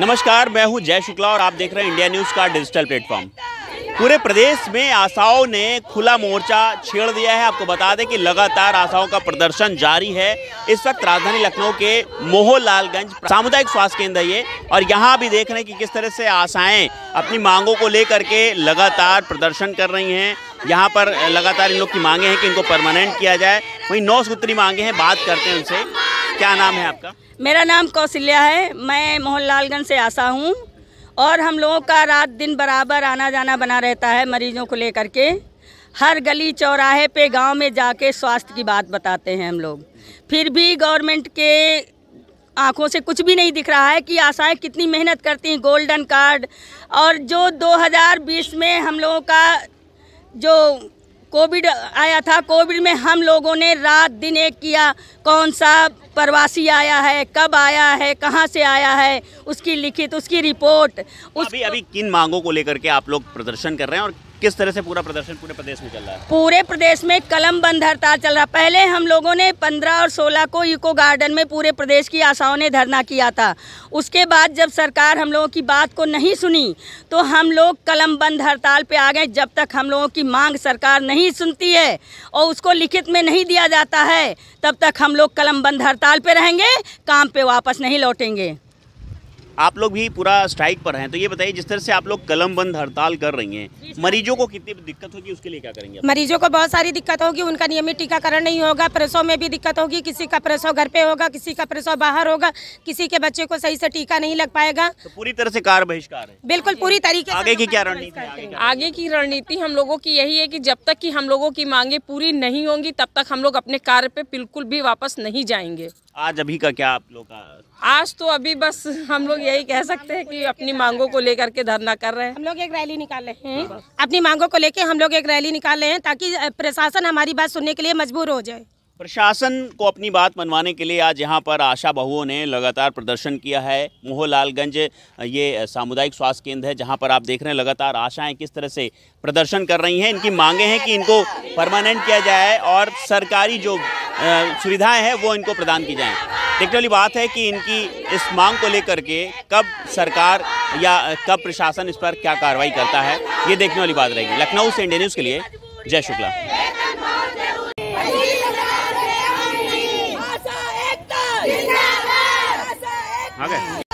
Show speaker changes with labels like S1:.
S1: नमस्कार मैं हूं जय शुक्ला और आप देख रहे हैं इंडिया न्यूज़ का डिजिटल प्लेटफॉर्म पूरे प्रदेश में आशाओं ने खुला मोर्चा छेड़ दिया है आपको बता दें कि लगातार आशाओं का प्रदर्शन जारी है इस वक्त राजधानी लखनऊ के मोहलालगंज सामुदायिक स्वास्थ्य केंद्र ये और यहाँ भी देख रहे हैं कि किस तरह से आशाएं अपनी मांगों को लेकर के लगातार प्रदर्शन कर रही हैं यहाँ पर लगातार इन लोग की मांगे हैं कि इनको परमानेंट किया जाए वहीं नौ सूत्री मांगे हैं बात करते हैं उनसे क्या नाम है आपका
S2: मेरा नाम कौशल्या है मैं लालगंज से आशा हूँ और हम लोगों का रात दिन बराबर आना जाना बना रहता है मरीजों को लेकर के हर गली चौराहे पे गांव में जाके स्वास्थ्य की बात बताते हैं हम लोग फिर भी गवर्नमेंट के आंखों से कुछ भी नहीं दिख रहा है कि आशाएं कितनी मेहनत करती हैं गोल्डन कार्ड और जो 2020 में हम लोगों का जो कोविड आया था कोविड में हम लोगों ने रात दिन एक किया कौन सा प्रवासी आया है कब आया है कहाँ से आया है
S1: उसकी लिखित उसकी रिपोर्ट उस... अभी अभी किन मांगों को लेकर के आप लोग प्रदर्शन कर रहे हैं और किस तरह से पूरा प्रदर्शन पूरे प्रदेश में चल रहा है
S2: पूरे प्रदेश में कलम बंद हड़ताल चल रहा पहले हम लोगों ने 15 और 16 को इको गार्डन में पूरे प्रदेश की आशाओं ने धरना किया था उसके बाद जब सरकार हम लोगों की बात को नहीं सुनी तो हम लोग कलम बंद हड़ताल पे आ गए जब तक हम लोगों की मांग सरकार नहीं सुनती है और उसको लिखित में नहीं दिया जाता है तब तक हम लोग कलम बंद हड़ताल पर रहेंगे काम पर वापस नहीं लौटेंगे
S1: आप लोग भी पूरा स्ट्राइक पर हैं तो ये बताइए जिस तरह से आप लोग कलम बंद हड़ताल कर रही हैं मरीजों को कितनी दिक्कत होगी उसके लिए क्या करेंगे मरीजों
S3: को बहुत सारी दिक्कत होगी उनका नियमित टीकाकरण नहीं होगा प्रसव में भी दिक्कत होगी किसी का प्रसव घर पे होगा किसी का प्रसव बाहर होगा किसी के बच्चे को सही से टीका नहीं लग पाएगा तो
S1: पूरी तरह से कार बहिष्कार है
S3: बिल्कुल हाँ पूरी तरीके आगे की क्या
S1: रणनीति
S3: आगे की रणनीति हम लोगों की यही है की जब तक की हम लोगों की मांगे पूरी नहीं होंगी तब तक हम लोग अपने कार्य पे बिल्कुल भी वापस नहीं जाएंगे
S1: आज अभी का क्या आप लोग का
S3: आज तो अभी बस हम लोग यही कह सकते हैं कि अपनी मांगों को लेकर के धरना कर रहे हैं हम लोग एक रैली निकाल रहे हैं हाँ। अपनी मांगों को लेकर हम लोग एक रैली निकाल रहे हैं ताकि प्रशासन हमारी बात सुनने के लिए मजबूर हो जाए
S1: प्रशासन को अपनी बात मनवाने के लिए आज यहाँ पर आशा बहुओं ने लगातार प्रदर्शन किया है मोहलालगंज ये सामुदायिक स्वास्थ्य केंद्र है जहाँ पर आप देख रहे हैं लगातार आशाएं किस तरह से प्रदर्शन कर रही हैं इनकी मांगे हैं कि इनको परमानेंट किया जाए और सरकारी जो सुविधाएं हैं वो इनको प्रदान की जाएं देखने वाली बात है कि इनकी इस मांग को लेकर के कब सरकार या कब प्रशासन इस पर क्या कार्रवाई करता है ये देखने वाली बात रहेगी लखनऊ से इंडिया न्यूज़ के लिए जय
S2: शुक्ला